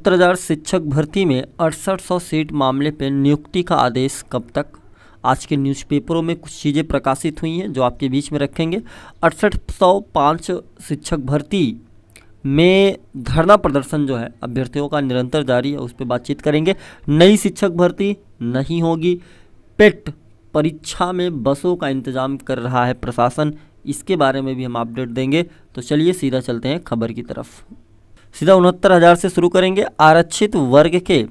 सत्तर शिक्षक भर्ती में अड़सठ सौ सीट मामले पर नियुक्ति का आदेश कब तक आज के न्यूज़पेपरों में कुछ चीज़ें प्रकाशित हुई हैं जो आपके बीच में रखेंगे अड़सठ सौ पाँच शिक्षक भर्ती में धरना प्रदर्शन जो है अभ्यर्थियों का निरंतर जारी है उस पर बातचीत करेंगे नई शिक्षक भर्ती नहीं होगी पेट परीक्षा में बसों का इंतजाम कर रहा है प्रशासन इसके बारे में भी हम अपडेट देंगे तो चलिए सीधा चलते हैं खबर की तरफ सीधा उनहत्तर हज़ार से शुरू करेंगे आरक्षित वर्ग के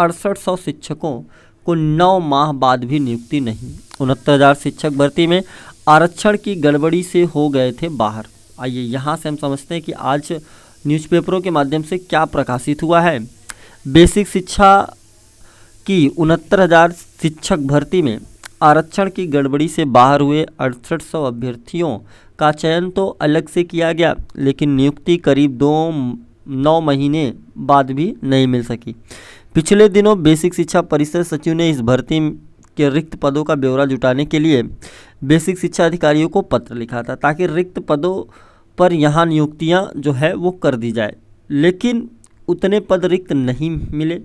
अड़सठ सौ शिक्षकों को नौ माह बाद भी नियुक्ति नहीं उनहत्तर हज़ार शिक्षक भर्ती में आरक्षण की गड़बड़ी से हो गए थे बाहर आइए यहाँ से हम समझते हैं कि आज न्यूज़पेपरों के माध्यम से क्या प्रकाशित हुआ है बेसिक शिक्षा की उनहत्तर हज़ार शिक्षक भर्ती में आरक्षण की गड़बड़ी से बाहर हुए अड़सठ सौ अभ्यर्थियों का चयन तो अलग से किया गया लेकिन नियुक्ति करीब दो नौ महीने बाद भी नहीं मिल सकी पिछले दिनों बेसिक शिक्षा परिषद सचिव ने इस भर्ती के रिक्त पदों का ब्यौरा जुटाने के लिए बेसिक शिक्षा अधिकारियों को पत्र लिखा था ताकि रिक्त पदों पर यहाँ नियुक्तियाँ जो है वो कर दी जाए लेकिन उतने पद रिक्त नहीं मिले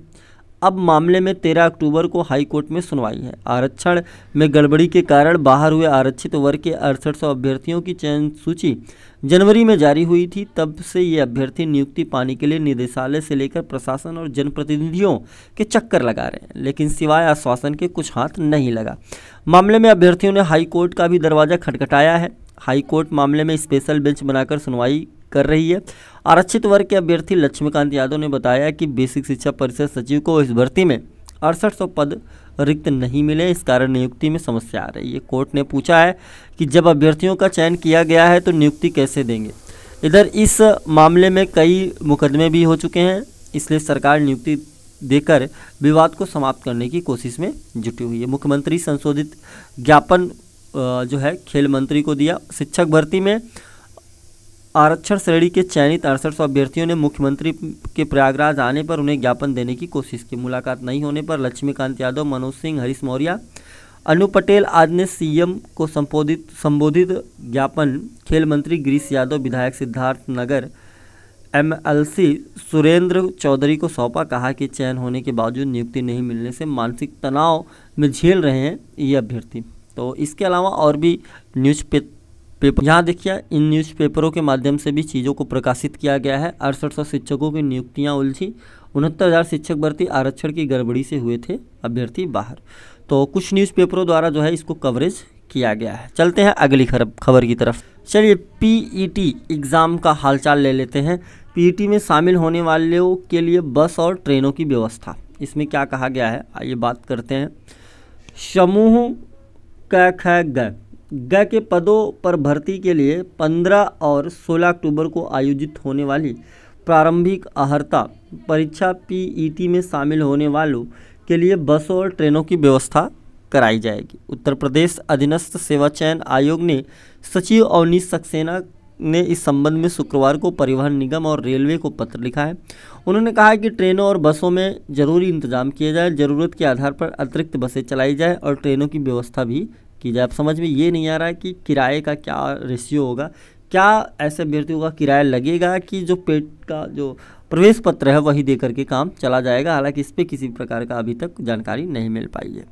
अब मामले में 13 अक्टूबर को हाईकोर्ट में सुनवाई है आरक्षण में गड़बड़ी के कारण बाहर हुए आरक्षित वर्ग के अड़सठ अभ्यर्थियों की चयन सूची जनवरी में जारी हुई थी तब से ये अभ्यर्थी नियुक्ति पाने के लिए निदेशालय से लेकर प्रशासन और जनप्रतिनिधियों के चक्कर लगा रहे हैं लेकिन सिवाय आश्वासन के कुछ हाथ नहीं लगा मामले में अभ्यर्थियों ने हाईकोर्ट का भी दरवाज़ा खटखटाया है हाईकोर्ट मामले में स्पेशल बेंच बनाकर सुनवाई कर रही है आरक्षित वर्ग के अभ्यर्थी लक्ष्मीकांत यादव ने बताया कि बेसिक शिक्षा परिषद सचिव को इस भर्ती में अड़सठ सौ पद रिक्त नहीं मिले इस कारण नियुक्ति में समस्या आ रही है कोर्ट ने पूछा है कि जब अभ्यर्थियों का चयन किया गया है तो नियुक्ति कैसे देंगे इधर इस मामले में कई मुकदमे भी हो चुके हैं इसलिए सरकार नियुक्ति देकर विवाद को समाप्त करने की कोशिश में जुटी हुई है मुख्यमंत्री संशोधित ज्ञापन जो है खेल मंत्री को दिया शिक्षक भर्ती में आरक्षण श्रेणी के चयनित अड़सठ सौ अभ्यर्थियों ने मुख्यमंत्री के प्रयागराज आने पर उन्हें ज्ञापन देने की कोशिश की मुलाकात नहीं होने पर लक्ष्मीकांत यादव मनोज सिंह हरीश मौर्या अनु पटेल आदि ने सीएम को संबोधित संबोधित ज्ञापन खेल मंत्री गिरीश यादव विधायक सिद्धार्थ नगर एमएलसी सुरेंद्र चौधरी को सौंपा कहा कि चयन होने के बावजूद नियुक्ति नहीं मिलने से मानसिक तनाव में झेल रहे हैं ये अभ्यर्थी तो इसके अलावा और भी न्यूज पे पेपर यहाँ देखिए इन न्यूज़पेपरों के माध्यम से भी चीज़ों को प्रकाशित किया गया है अड़सठ सौ शिक्षकों की नियुक्तियाँ उलझी उनहत्तर हज़ार शिक्षक भर्ती आरक्षण की गड़बड़ी से हुए थे अभ्यर्थी बाहर तो कुछ न्यूज़पेपरों द्वारा जो है इसको कवरेज किया गया है चलते हैं अगली खबर की तरफ चलिए पीईटी एग्ज़ाम e का हालचाल ले लेते हैं पीईटी e में शामिल होने वालों के लिए बस और ट्रेनों की व्यवस्था इसमें क्या कहा गया है आइए बात करते हैं समूह क ख ग ग के पदों पर भर्ती के लिए 15 और 16 अक्टूबर को आयोजित होने वाली प्रारंभिक अहर्ता परीक्षा पीईटी e में शामिल होने वालों के लिए बसों और ट्रेनों की व्यवस्था कराई जाएगी उत्तर प्रदेश अधीनस्थ सेवा चयन आयोग ने सचिव अवनीश सक्सेना ने इस संबंध में शुक्रवार को परिवहन निगम और रेलवे को पत्र लिखा है उन्होंने कहा है कि ट्रेनों और बसों में जरूरी इंतजाम किए जाए ज़रूरत के आधार पर अतिरिक्त बसें चलाई जाए और ट्रेनों की व्यवस्था भी की जाए अब समझ में ये नहीं आ रहा है कि किराए का क्या रेशियो होगा क्या ऐसे अभ्यर्थियों का किराया लगेगा कि जो पेट का जो प्रवेश पत्र है वही दे करके काम चला जाएगा हालांकि इस पर किसी प्रकार का अभी तक जानकारी नहीं मिल पाई है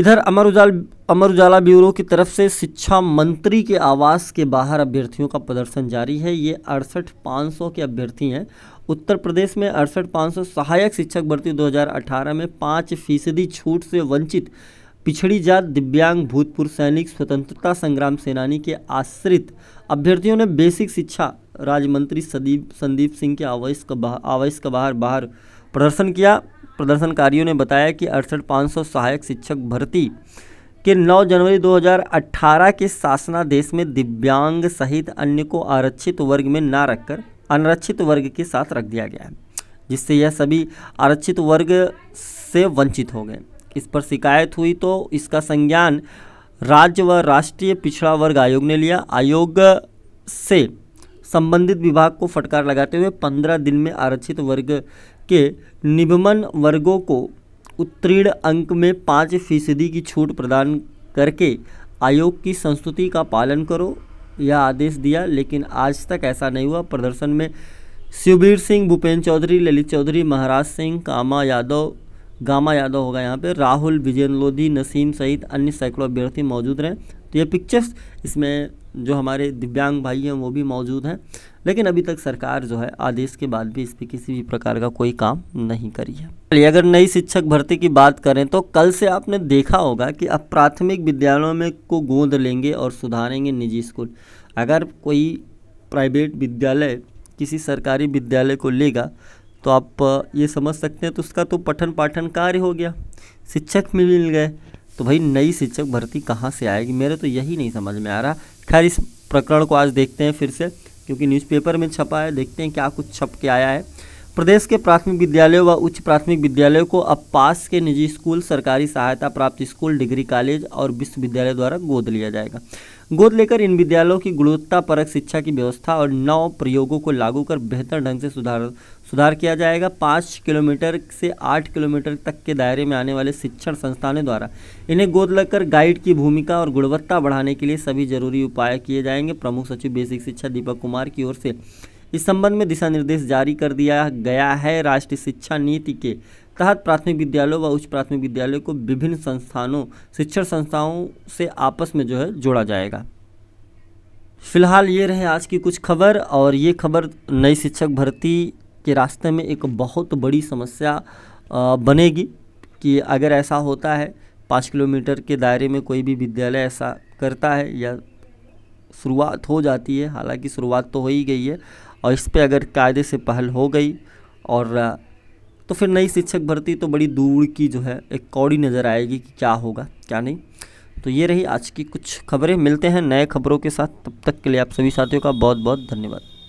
इधर अमर उजाला अमर उजाला ब्यूरो की तरफ से शिक्षा मंत्री के आवास के बाहर अभ्यर्थियों का प्रदर्शन जारी है ये अड़सठ पाँच सौ के अभ्यर्थी हैं उत्तर प्रदेश में अड़सठ पाँच सौ सहायक शिक्षक भर्ती 2018 में पाँच फीसदी छूट से वंचित पिछड़ी जात दिव्यांग भूतपूर्व सैनिक स्वतंत्रता संग्राम सेनानी के आश्रित अभ्यर्थियों ने बेसिक शिक्षा राज्य मंत्री सदीप संदीप सिंह के आवास का बाहर आवास का बाहर बाहर प्रदर्शन किया प्रदर्शनकारियों ने बताया कि अड़सठ पाँच सौ सहायक शिक्षक भर्ती के 9 जनवरी 2018 के शासनादेश में दिव्यांग सहित अन्य को आरक्षित वर्ग में ना रखकर अनारक्षित वर्ग के साथ रख दिया गया है जिससे यह सभी आरक्षित वर्ग से वंचित हो गए इस पर शिकायत हुई तो इसका संज्ञान राज्य व राष्ट्रीय पिछड़ा वर्ग आयोग ने लिया आयोग से संबंधित विभाग को फटकार लगाते हुए पंद्रह दिन में आरक्षित वर्ग के निभमन वर्गों को उत्तीर्ण अंक में पाँच फीसदी की छूट प्रदान करके आयोग की संस्तुति का पालन करो यह आदेश दिया लेकिन आज तक ऐसा नहीं हुआ प्रदर्शन में शिवबीर सिंह भूपेन्द्र चौधरी ललित चौधरी महाराज सिंह कामा यादव गामा यादव होगा यहाँ पे राहुल विजयन लोधी नसीम सहित अन्य सैकड़ों अभ्यर्थी मौजूद रहे तो ये पिक्चर्स इसमें जो हमारे दिव्यांग भाई हैं वो भी मौजूद हैं लेकिन अभी तक सरकार जो है आदेश के बाद भी इस पर किसी भी प्रकार का कोई काम नहीं करी है चलिए अगर नई शिक्षक भर्ती की बात करें तो कल से आपने देखा होगा कि अब प्राथमिक विद्यालयों में को गोद लेंगे और सुधारेंगे निजी स्कूल अगर कोई प्राइवेट विद्यालय किसी सरकारी विद्यालय को लेगा तो आप ये समझ सकते हैं तो उसका तो पठन पाठन कार्य हो गया शिक्षक भी मिल गए तो भाई नई शिक्षक भर्ती कहाँ से आएगी मेरे तो यही नहीं समझ में आ रहा खैर इस प्रकरण को आज देखते हैं फिर से क्योंकि न्यूज़पेपर में छपा है देखते हैं क्या कुछ छप के आया है प्रदेश के प्राथमिक विद्यालयों व उच्च प्राथमिक विद्यालयों को अब पास के निजी स्कूल सरकारी सहायता प्राप्त स्कूल डिग्री कॉलेज और विश्वविद्यालय द्वारा गोद लिया जाएगा गोद लेकर इन विद्यालयों की गुणवत्ता परक शिक्षा की व्यवस्था और नौ प्रयोगों को लागू कर बेहतर ढंग से सुधार सुधार किया जाएगा पाँच किलोमीटर से आठ किलोमीटर तक के दायरे में आने वाले शिक्षण संस्थानों द्वारा इन्हें गोद लगकर गाइड की भूमिका और गुणवत्ता बढ़ाने के लिए सभी जरूरी उपाय किए जाएंगे प्रमुख सचिव बेसिक शिक्षा दीपक कुमार की ओर से इस संबंध में दिशा निर्देश जारी कर दिया गया है राष्ट्रीय शिक्षा नीति के तहत प्राथमिक विद्यालयों व उच्च प्राथमिक विद्यालयों को विभिन्न संस्थानों शिक्षण संस्थाओं से आपस में जो है जोड़ा जाएगा फिलहाल ये रहे आज की कुछ खबर और ये खबर नई शिक्षक भर्ती के रास्ते में एक बहुत बड़ी समस्या बनेगी कि अगर ऐसा होता है पाँच किलोमीटर के दायरे में कोई भी विद्यालय ऐसा करता है या शुरुआत हो जाती है हालांकि शुरुआत तो हो ही गई है और इस पर अगर कायदे से पहल हो गई और तो फिर नई शिक्षक भर्ती तो बड़ी दूर की जो है एक कौड़ी नज़र आएगी कि क्या होगा क्या नहीं तो ये रही आज की कुछ खबरें मिलते हैं नए खबरों के साथ तब तक के लिए आप सभी साथियों का बहुत बहुत धन्यवाद